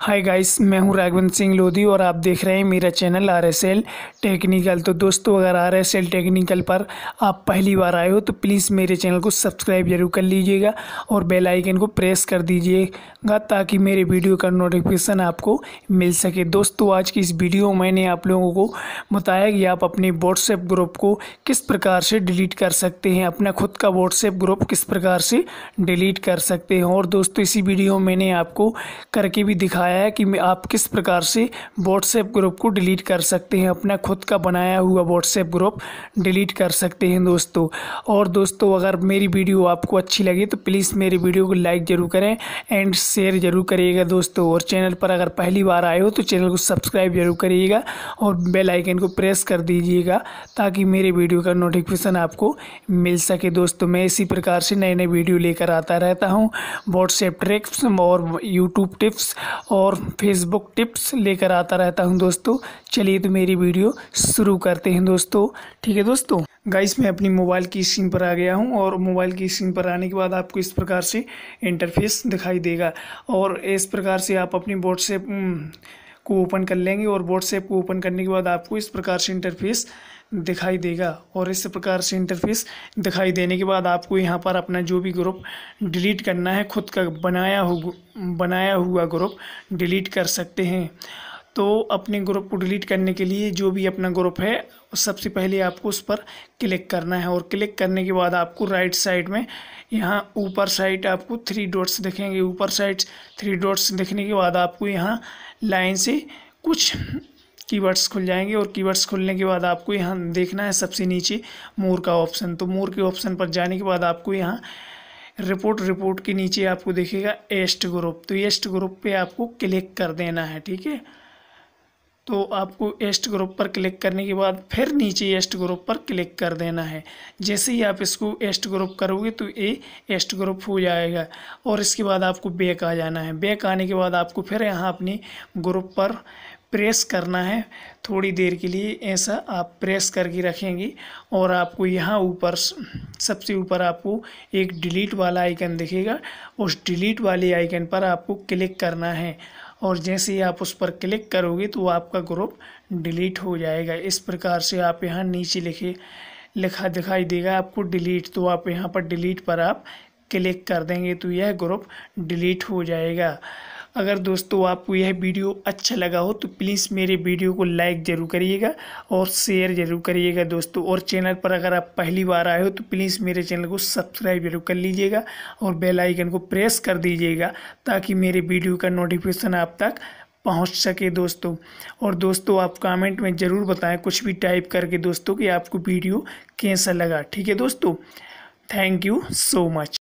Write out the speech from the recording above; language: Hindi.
हाय गाइस मैं हूं राघवंत सिंह लोधी और आप देख रहे हैं मेरा channel R S L technical तो दोस्तों अगर आर एस एल टेक्निकल पर आप पहली बार आए हो तो प्लीज़ मेरे चैनल को सब्सक्राइब जरूर कर लीजिएगा और बेल आइकन को प्रेस कर दीजिएगा ताकि मेरे वीडियो का नोटिफिकेशन आपको मिल सके दोस्तों आज की इस वीडियो में मैंने आप लोगों को बताया कि आप अपने व्हाट्सएप ग्रुप को किस प्रकार से डिलीट कर सकते हैं अपना खुद का व्हाट्सएप ग्रुप किस प्रकार से डिलीट कर सकते हैं और दोस्तों इसी वीडियो मैंने आपको करके भी दिखाया बताया है कि आप किस प्रकार से व्हाट्सएप ग्रुप को डिलीट कर सकते हैं अपना खुद का बनाया हुआ व्हाट्सएप ग्रुप डिलीट कर सकते हैं दोस्तों और दोस्तों अगर मेरी वीडियो आपको अच्छी लगी तो प्लीज़ मेरी वीडियो को लाइक ज़रूर करें एंड शेयर ज़रूर करिएगा दोस्तों और चैनल पर अगर पहली बार आए हो तो चैनल को सब्सक्राइब ज़रूर करिएगा और बेल आइकन को प्रेस कर दीजिएगा ताकि मेरे वीडियो का नोटिफिकेशन आपको मिल सके दोस्तों मैं इसी प्रकार से नए नए वीडियो लेकर आता रहता हूँ व्हाट्सएप ट्रिक्स और यूट्यूब टिप्स और और फेसबुक टिप्स लेकर आता रहता हूँ दोस्तों चलिए तो मेरी वीडियो शुरू करते हैं दोस्तों ठीक है दोस्तों गाइस मैं अपनी मोबाइल की स्क्रीन पर आ गया हूं और मोबाइल की स्क्रीन पर आने के बाद आपको इस प्रकार से इंटरफेस दिखाई देगा और इस प्रकार से आप अपनी व्हाट्सएप को ओपन कर लेंगे और व्हाट्सएप को ओपन करने के बाद आपको इस प्रकार से इंटरफेस दिखाई देगा और इस प्रकार से इंटरफेस दिखाई देने के बाद आपको यहाँ पर अपना जो भी ग्रुप डिलीट करना है खुद का बनाया हो बनाया हुआ ग्रुप डिलीट कर सकते हैं तो अपने ग्रुप को डिलीट करने के लिए जो भी अपना ग्रुप है सबसे पहले आपको उस पर क्लिक करना है और क्लिक करने के बाद आपको राइट साइड में यहाँ ऊपर साइड आपको थ्री डॉट्स दिखेंगे ऊपर साइड थ्री डॉट्स दिखने के बाद आपको यहाँ लाइन से कुछ कीवर्ड्स खुल जाएंगे और कीवर्ड्स खुलने के बाद आपको यहाँ देखना है सबसे नीचे मोर का ऑप्शन तो मोर के ऑप्शन पर जाने के बाद आपको यहाँ रिपोर्ट रिपोर्ट के नीचे आपको देखेगा एस्ट ग्रुप तो एस्ट ग्रुप पे आपको क्लिक कर देना है ठीक है तो आपको एस्ट ग्रुप पर क्लिक करने के बाद फिर नीचे एस्ट ग्रुप पर क्लिक कर देना है जैसे ही आप इसको एस्ट ग्रुप करोगे तो ये एस्ट ग्रुप हो जाएगा और इसके बाद आपको बैक आ जाना है बैक आने के बाद आपको फिर यहाँ अपने ग्रुप पर प्रेस करना है थोड़ी देर के लिए ऐसा आप प्रेस करके रखेंगे और आपको यहाँ ऊपर सबसे ऊपर आपको एक डिलीट वाला आइकन दिखेगा उस डिलीट वाले आइकन पर आपको क्लिक करना है और जैसे ही आप उस पर क्लिक करोगे तो आपका ग्रुप डिलीट हो जाएगा इस प्रकार से आप यहाँ नीचे लिखे लिखा दिखाई देगा आपको डिलीट तो आप यहाँ पर डिलीट पर आप क्लिक कर देंगे तो यह ग्रुप डिलीट हो जाएगा अगर दोस्तों आपको यह वीडियो अच्छा लगा हो तो प्लीज़ मेरे वीडियो को लाइक ज़रूर करिएगा और शेयर ज़रूर करिएगा दोस्तों और चैनल पर अगर आप पहली बार आए हो तो प्लीज़ मेरे चैनल को सब्सक्राइब जरूर कर लीजिएगा और बेल आइकन को प्रेस कर दीजिएगा ताकि मेरे वीडियो का नोटिफिकेशन आप तक पहुंच सके दोस्तों और दोस्तों आप कमेंट में ज़रूर बताएं कुछ भी टाइप करके दोस्तों कि आपको वीडियो कैसा लगा ठीक है दोस्तों थैंक यू सो मच